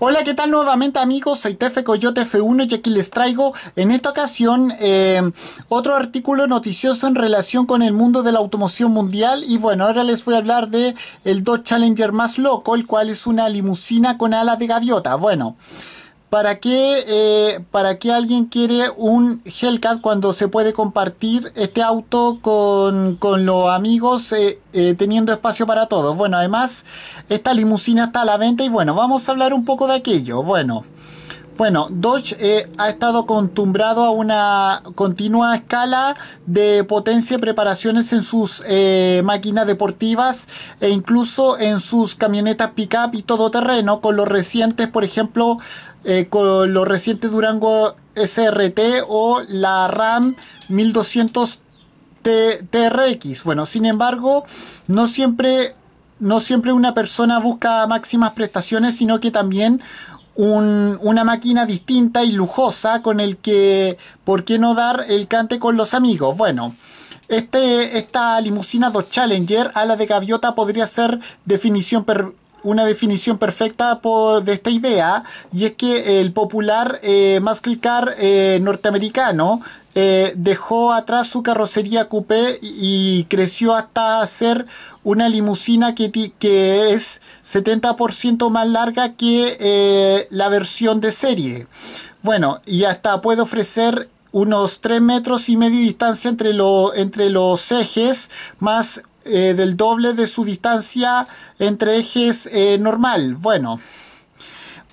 Hola, ¿qué tal nuevamente amigos? Soy Tefe Coyote F1 y aquí les traigo en esta ocasión eh, otro artículo noticioso en relación con el mundo de la automoción mundial y bueno, ahora les voy a hablar de el Dodge Challenger más loco, el cual es una limusina con ala de gaviota. Bueno... ¿Para qué, eh, ¿Para alguien quiere un Hellcat cuando se puede compartir este auto con, los amigos eh, eh, teniendo espacio para todos? Bueno, además esta limusina está a la venta y bueno, vamos a hablar un poco de aquello. Bueno, bueno, Dodge eh, ha estado acostumbrado a una continua escala de potencia y preparaciones en sus eh, máquinas deportivas e incluso en sus camionetas pickup y todoterreno, con los recientes, por ejemplo, eh, con los recientes Durango SRT o la RAM 1200 TRX. Bueno, sin embargo, no siempre no siempre una persona busca máximas prestaciones, sino que también una máquina distinta y lujosa con el que, ¿por qué no dar el cante con los amigos? Bueno, este, esta limusina 2 Challenger ala de gaviota podría ser definición per una definición perfecta de esta idea y es que el popular eh, Muscle Car eh, norteamericano eh, dejó atrás su carrocería coupé y, creció hasta ser una limusina que, que es 70% más larga que la versión de serie. Bueno, y hasta puede ofrecer unos 3 metros y medio de distancia entre, entre los ejes, más eh, del doble de su distancia entre ejes eh, normal. Bueno.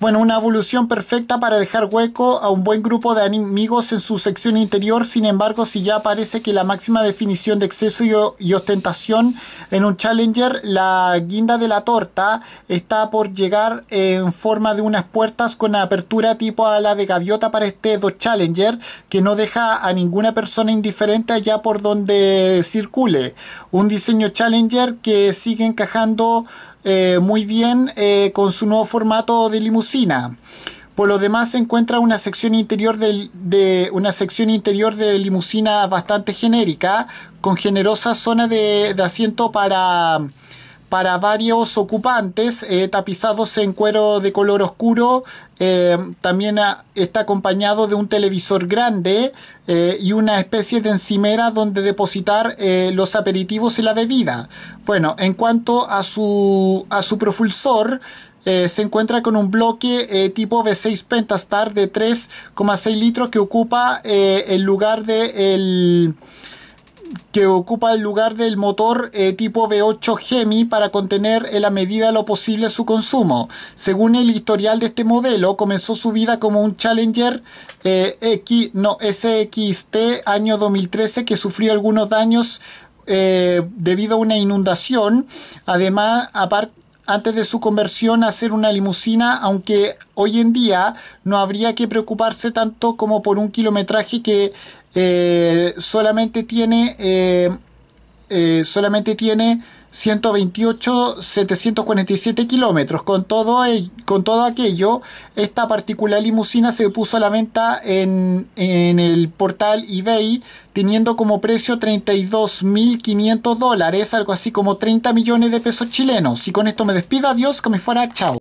Bueno, una evolución perfecta para dejar hueco a un buen grupo de amigos en su sección interior, sin embargo, si ya parece que la máxima definición de exceso y, ostentación en un Challenger, la guinda de la torta está por llegar en forma de unas puertas con apertura tipo a la de gaviota para este dos Challenger, que no deja a ninguna persona indiferente allá por donde circule. Un diseño Challenger que sigue encajando eh, muy bien eh, con su nuevo formato de limusina. Por lo demás se encuentra una sección interior de, una sección interior de limusina bastante genérica, con generosa zona de asiento para para varios ocupantes, eh, tapizados en cuero de color oscuro. Eh, también está acompañado de un televisor grande eh, y una especie de encimera donde depositar los aperitivos y la bebida. Bueno, en cuanto a su, a su propulsor, se encuentra con un bloque tipo V6 Pentastar de 3,6 litros que ocupa el lugar del que ocupa el lugar del motor eh, tipo V8 Gemi para contener en la medida de lo posible su consumo. Según el historial de este modelo, comenzó su vida como un Challenger eh, X, no, SXT año 2013 que sufrió algunos daños eh, debido a una inundación. Además, antes de su conversión a ser una limusina, aunque hoy en día no habría que preocuparse tanto como por un kilometraje que eh, solamente tiene eh, eh solamente tiene 128 747 kilómetros con todo con todo aquello esta particular limusina se puso a la venta en, en el portal ebay teniendo como precio 32.500 dólares algo así como 30 millones de pesos chilenos y con esto me despido adiós que me fuera chao